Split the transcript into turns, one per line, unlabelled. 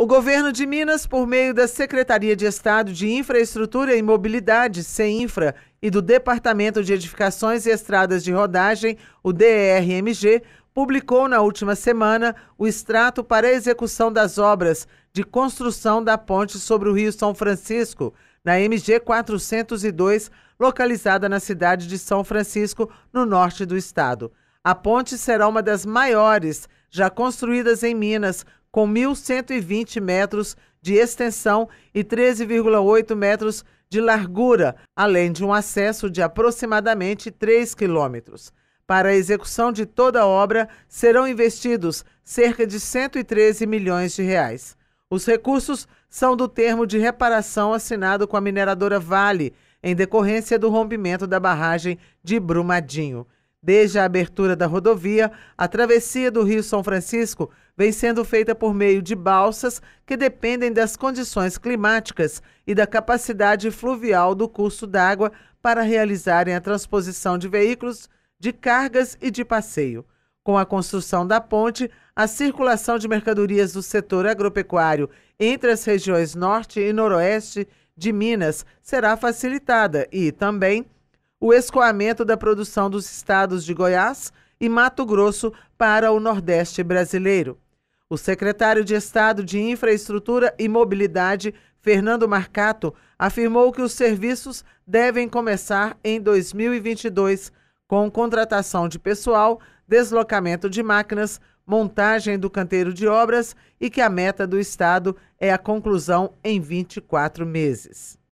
O governo de Minas, por meio da Secretaria de Estado de Infraestrutura e Mobilidade, CEINFRA, e do Departamento de Edificações e Estradas de Rodagem, o DERMG, publicou na última semana o extrato para a execução das obras de construção da ponte sobre o Rio São Francisco, na MG 402, localizada na cidade de São Francisco, no norte do estado. A ponte será uma das maiores já construídas em Minas, com 1.120 metros de extensão e 13,8 metros de largura, além de um acesso de aproximadamente 3 quilômetros. Para a execução de toda a obra, serão investidos cerca de 113 milhões de reais. Os recursos são do termo de reparação assinado com a mineradora Vale, em decorrência do rompimento da barragem de Brumadinho. Desde a abertura da rodovia, a travessia do Rio São Francisco vem sendo feita por meio de balsas que dependem das condições climáticas e da capacidade fluvial do curso d'água para realizarem a transposição de veículos, de cargas e de passeio. Com a construção da ponte, a circulação de mercadorias do setor agropecuário entre as regiões norte e noroeste de Minas será facilitada e também o escoamento da produção dos estados de Goiás e Mato Grosso para o Nordeste brasileiro. O secretário de Estado de Infraestrutura e Mobilidade, Fernando Marcato, afirmou que os serviços devem começar em 2022, com contratação de pessoal, deslocamento de máquinas, montagem do canteiro de obras e que a meta do Estado é a conclusão em 24 meses.